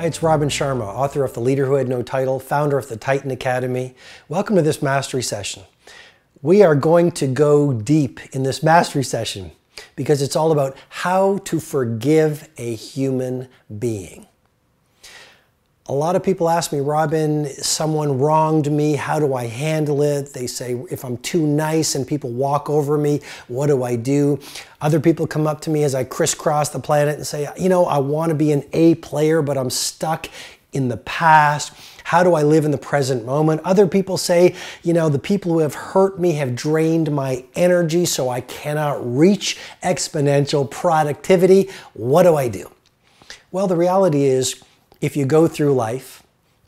Hi, it's Robin Sharma, author of The Leader Who Had No Title, founder of the Titan Academy. Welcome to this mastery session. We are going to go deep in this mastery session because it's all about how to forgive a human being. A lot of people ask me, Robin, someone wronged me. How do I handle it? They say, if I'm too nice and people walk over me, what do I do? Other people come up to me as I crisscross the planet and say, you know, I want to be an A player, but I'm stuck in the past. How do I live in the present moment? Other people say, you know, the people who have hurt me have drained my energy, so I cannot reach exponential productivity. What do I do? Well, the reality is, if you go through life,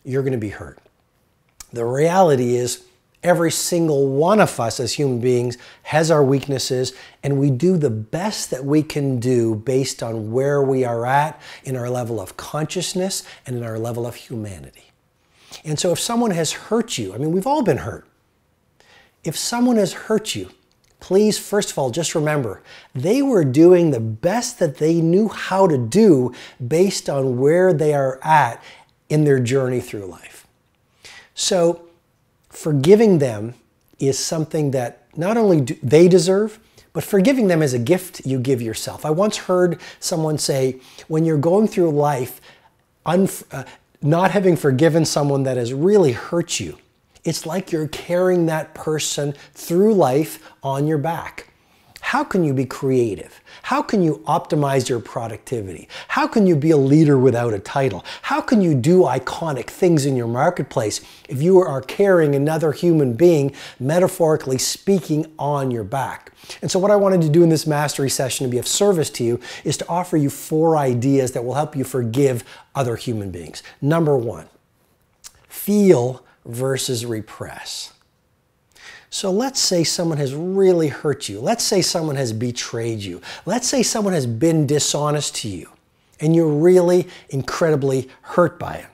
you're going to be hurt. The reality is, every single one of us as human beings has our weaknesses, and we do the best that we can do based on where we are at in our level of consciousness and in our level of humanity. And so, if someone has hurt you, I mean, we've all been hurt. If someone has hurt you, please, first of all, just remember, they were doing the best that they knew how to do based on where they are at in their journey through life. So forgiving them is something that not only do they deserve, but forgiving them is a gift you give yourself. I once heard someone say, when you're going through life, uh, not having forgiven someone that has really hurt you it's like you're carrying that person through life on your back. How can you be creative? How can you optimize your productivity? How can you be a leader without a title? How can you do iconic things in your marketplace if you are carrying another human being, metaphorically speaking, on your back? And so, what I wanted to do in this mastery session to be of service to you is to offer you four ideas that will help you forgive other human beings. Number one, feel versus repress. So let's say someone has really hurt you. Let's say someone has betrayed you. Let's say someone has been dishonest to you and you're really incredibly hurt by it.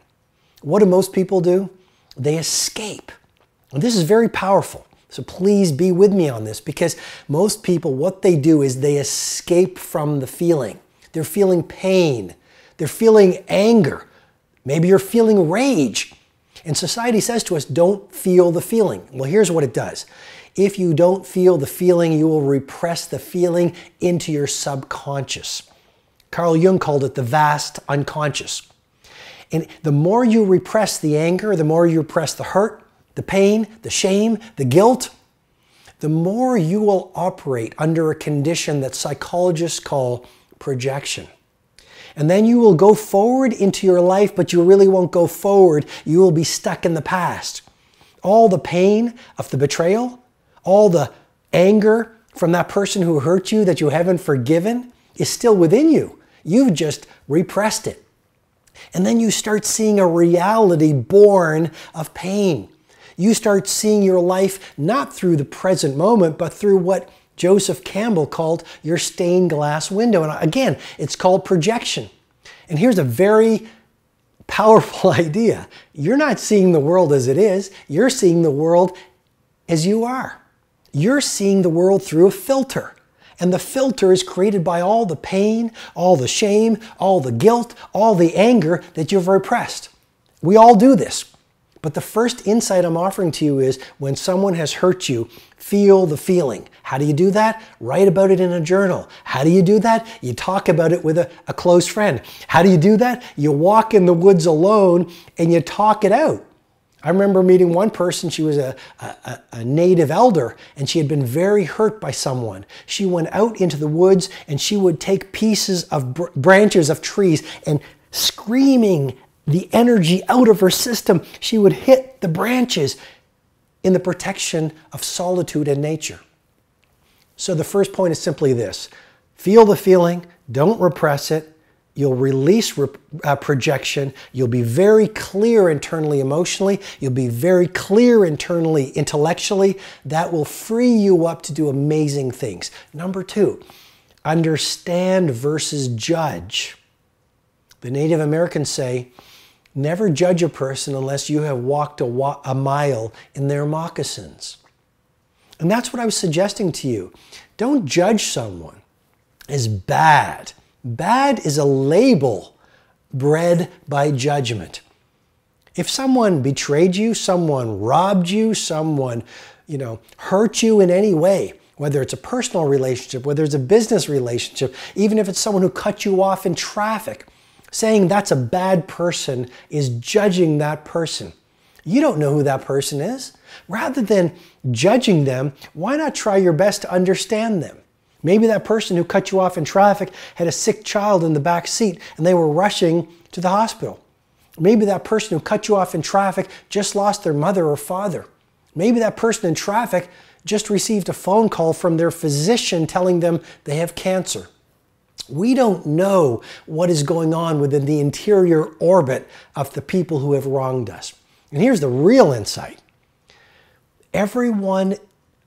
What do most people do? They escape. And this is very powerful. So please be with me on this because most people, what they do is they escape from the feeling. They're feeling pain. They're feeling anger. Maybe you're feeling rage. And society says to us, don't feel the feeling. Well, here's what it does. If you don't feel the feeling, you will repress the feeling into your subconscious. Carl Jung called it the vast unconscious. And the more you repress the anger, the more you repress the hurt, the pain, the shame, the guilt, the more you will operate under a condition that psychologists call projection. And then you will go forward into your life, but you really won't go forward. You will be stuck in the past. All the pain of the betrayal, all the anger from that person who hurt you that you haven't forgiven is still within you. You've just repressed it. And then you start seeing a reality born of pain. You start seeing your life not through the present moment, but through what Joseph Campbell called your stained glass window. And again, it's called projection. And here's a very powerful idea. You're not seeing the world as it is, you're seeing the world as you are. You're seeing the world through a filter. And the filter is created by all the pain, all the shame, all the guilt, all the anger that you've repressed. We all do this. But the first insight I'm offering to you is when someone has hurt you, feel the feeling. How do you do that? Write about it in a journal. How do you do that? You talk about it with a, a close friend. How do you do that? You walk in the woods alone and you talk it out. I remember meeting one person, she was a, a, a, native elder, and she had been very hurt by someone. She went out into the woods and she would take pieces of branches of trees and screaming the energy out of her system. She would hit the branches in the protection of solitude and nature. So the first point is simply this feel the feeling, don't repress it. You'll release uh, projection. You'll be very clear internally emotionally. You'll be very clear internally intellectually. That will free you up to do amazing things. Number two, understand versus judge. The Native Americans say, Never judge a person unless you have walked a, wa a mile in their moccasins. And that's what I was suggesting to you. Don't judge someone as bad. Bad is a label bred by judgment. If someone betrayed you, someone robbed you, someone, you know, hurt you in any way, whether it's a personal relationship, whether it's a business relationship, even if it's someone who cut you off in traffic, Saying that's a bad person is judging that person. You don't know who that person is. Rather than judging them, why not try your best to understand them? Maybe that person who cut you off in traffic had a sick child in the back seat and they were rushing to the hospital. Maybe that person who cut you off in traffic just lost their mother or father. Maybe that person in traffic just received a phone call from their physician telling them they have cancer. We don't know what is going on within the interior orbit of the people who have wronged us. And here's the real insight everyone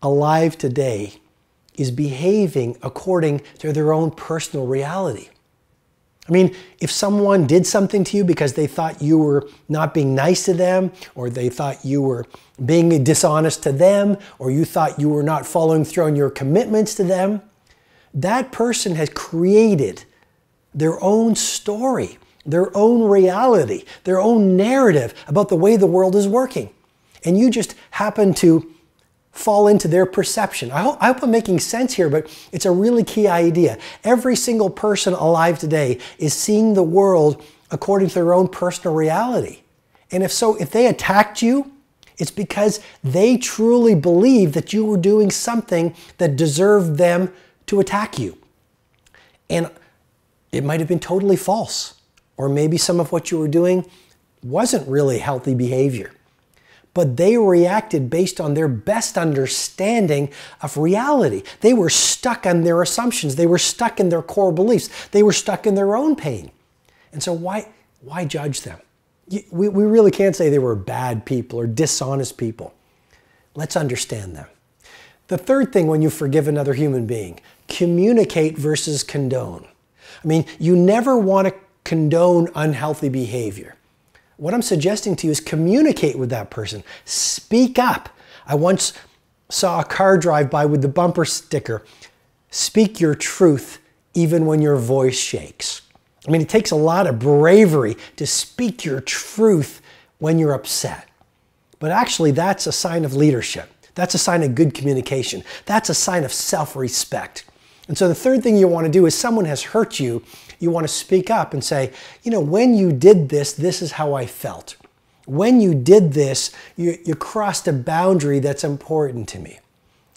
alive today is behaving according to their own personal reality. I mean, if someone did something to you because they thought you were not being nice to them, or they thought you were being dishonest to them, or you thought you were not following through on your commitments to them, that person has created their own story, their own reality, their own narrative about the way the world is working. And you just happen to fall into their perception. I hope, I am making sense here, but it's a really key idea. Every single person alive today is seeing the world according to their own personal reality. And if so, if they attacked you, it's because they truly believe that you were doing something that deserved them to attack you. And it might have been totally false, or maybe some of what you were doing wasn't really healthy behavior. But they reacted based on their best understanding of reality. They were stuck on their assumptions. They were stuck in their core beliefs. They were stuck in their own pain. And so, why, why judge them? We, we really can't say they were bad people or dishonest people. Let's understand them. The third thing when you forgive another human being, communicate versus condone. I mean, you never want to condone unhealthy behavior. What I'm suggesting to you is communicate with that person. Speak up. I once saw a car drive by with the bumper sticker, speak your truth even when your voice shakes. I mean, it takes a lot of bravery to speak your truth when you're upset. But actually, that's a sign of leadership. That's a sign of good communication. That's a sign of self-respect. And so the third thing you want to do is someone has hurt you, you want to speak up and say, you know, when you did this, this is how I felt. When you did this, you, you crossed a boundary that's important to me.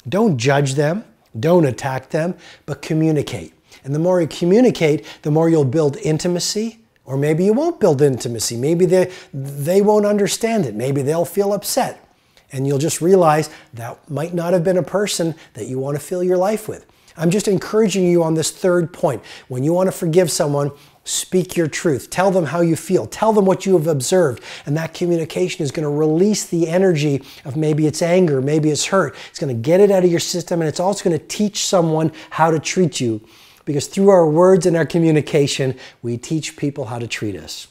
Don't judge them, don't attack them, but communicate. And the more you communicate, the more you'll build intimacy, or maybe you won't build intimacy. Maybe they, they won't understand it. Maybe they'll feel upset. And you'll just realize that might not have been a person that you want to fill your life with. I'm just encouraging you on this third point. When you want to forgive someone, speak your truth. Tell them how you feel. Tell them what you have observed. And that communication is going to release the energy of maybe it's anger, maybe it's hurt. It's going to get it out of your system and it's also going to teach someone how to treat you. Because through our words and our communication, we teach people how to treat us.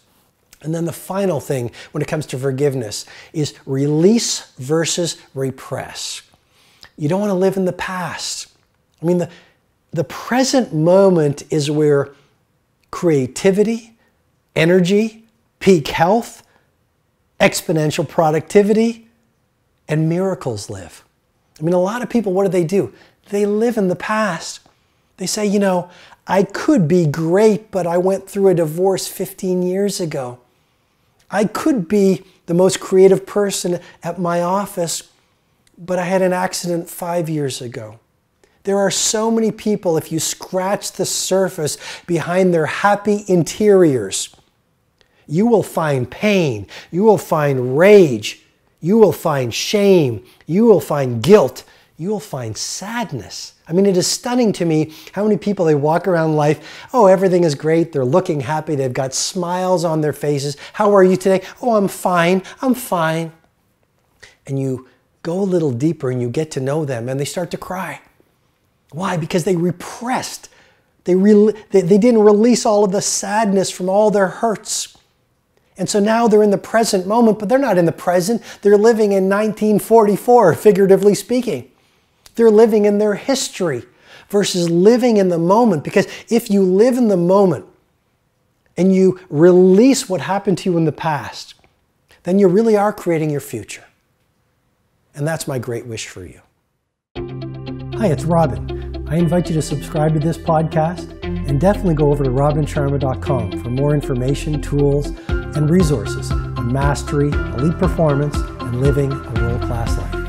And then the final thing when it comes to forgiveness is release versus repress. You don't want to live in the past. I mean, the, the present moment is where creativity, energy, peak health, exponential productivity, and miracles live. I mean, a lot of people, what do they do? They live in the past. They say, you know, I could be great, but I went through a divorce 15 years ago. I could be the most creative person at my office, but I had an accident five years ago. There are so many people, if you scratch the surface behind their happy interiors, you will find pain, you will find rage, you will find shame, you will find guilt, you will find sadness. I mean, it is stunning to me how many people they walk around life, oh, everything is great, they're looking happy, they've got smiles on their faces. How are you today? Oh, I'm fine, I'm fine. And you go a little deeper and you get to know them and they start to cry. Why? Because they repressed, they, re- they, they didn't release all of the sadness from all their hurts. And so now they're in the present moment, but they're not in the present. They're living in 1944, figuratively speaking. They're living in their history versus living in the moment. Because if you live in the moment and you release what happened to you in the past, then you really are creating your future. And that's my great wish for you. Hi, it's Robin. I invite you to subscribe to this podcast and definitely go over to robincharma.com for more information, tools, and resources on mastery, elite performance, and living a world class life.